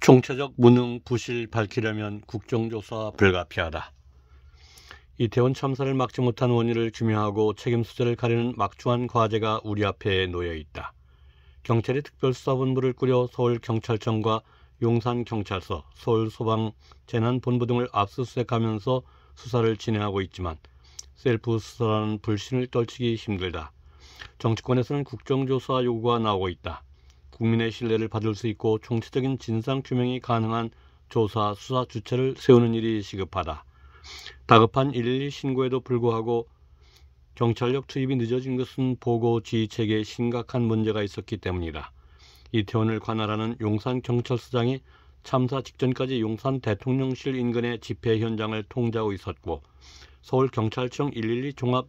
총체적 무능 부실 밝히려면 국정조사 불가피하다. 이태원 참사를 막지 못한 원인을 규명하고 책임 수재를 가리는 막중한 과제가 우리 앞에 놓여 있다. 경찰이 특별수사본부를 꾸려 서울경찰청과 용산경찰서, 서울소방재난본부 등을 압수수색하면서 수사를 진행하고 있지만 셀프 수사라는 불신을 떨치기 힘들다. 정치권에서는 국정조사 요구가 나오고 있다. 국민의 신뢰를 받을 수 있고 총체적인 진상 규명이 가능한 조사 수사 주체를 세우는 일이 시급하다. 다급한 일일이 신고에도 불구하고 경찰력 투입이 늦어진 것은 보고 지휘체계에 심각한 문제가 있었기 때문이다. 이태원을 관할하는 용산 경찰서장이 참사 직전까지 용산 대통령실 인근의 집회 현장을 통제하고 있었고 서울경찰청 112 종합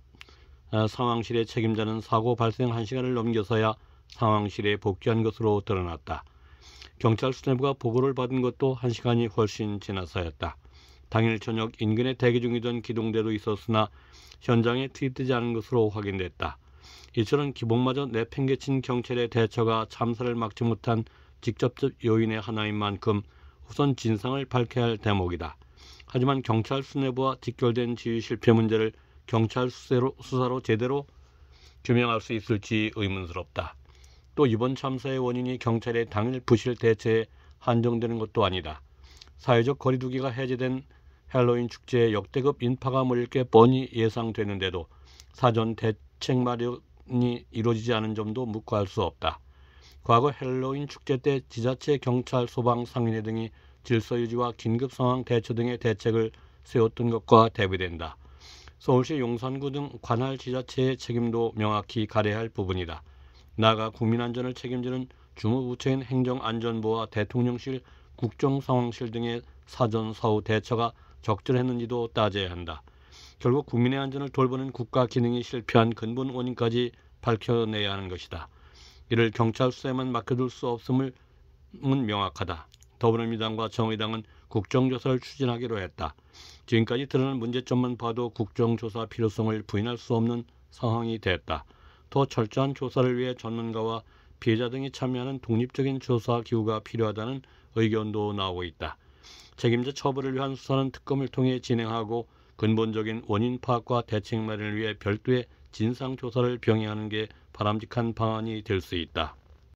아, 상황실의 책임자는 사고 발생 1시간을 넘겨서야 상황실에 복귀한 것으로 드러났다. 경찰 수뇌부가 보고를 받은 것도 한 시간이 훨씬 지나서였다. 당일 저녁 인근에 대기 중이던 기동대도 있었으나 현장에 투입되지 않은 것으로 확인됐다. 이처럼 기본마저 내팽개친 경찰의 대처가 참사를 막지 못한 직접적 요인의 하나인 만큼 우선 진상을 밝혀야 할 대목이다. 하지만 경찰 수뇌부와 직결된 지휘 실패 문제를 경찰 수사로, 수사로 제대로 규명할 수 있을지 의문스럽다. 또 이번 참사의 원인이 경찰의 당일 부실 대체에 한정되는 것도 아니다. 사회적 거리두기가 해제된 헬로윈 축제의 역대급 인파가 몰릴 게 뻔히 예상되는데도 사전 대책 마련이 이루어지지 않은 점도 묵과할 수 없다. 과거 헬로윈 축제 때 지자체 경찰 소방 상인회 등이 질서 유지와 긴급 상황 대처 등의 대책을 세웠던 것과 대비된다. 서울시 용산구 등 관할 지자체의 책임도 명확히 가려야 할 부분이다. 나가 국민안전을 책임지는 주무부처인 행정안전부와 대통령실, 국정상황실 등의 사전 사후 대처가 적절했는지도 따져야 한다. 결국 국민의 안전을 돌보는 국가 기능이 실패한 근본 원인까지 밝혀내야 하는 것이다. 이를 경찰 수사에만 맡겨둘 수 없음은 명확하다. 더불어민주당과 정의당은 국정조사를 추진하기로 했다. 지금까지 드러난 문제점만 봐도 국정조사 필요성을 부인할 수 없는 상황이 됐다. 더 철저한 조사를 위해 전문가와 피해자 등이 참여하는 독립적인 조사 기구가 필요하다는 의견도 나오고 있다. 책임자 처벌을 위한 수사는 특검을 통해 진행하고 근본적인 원인 파악과 대책 마련을 위해 별도의 진상조사를 병행하는 게 바람직한 방안이 될 수 있다.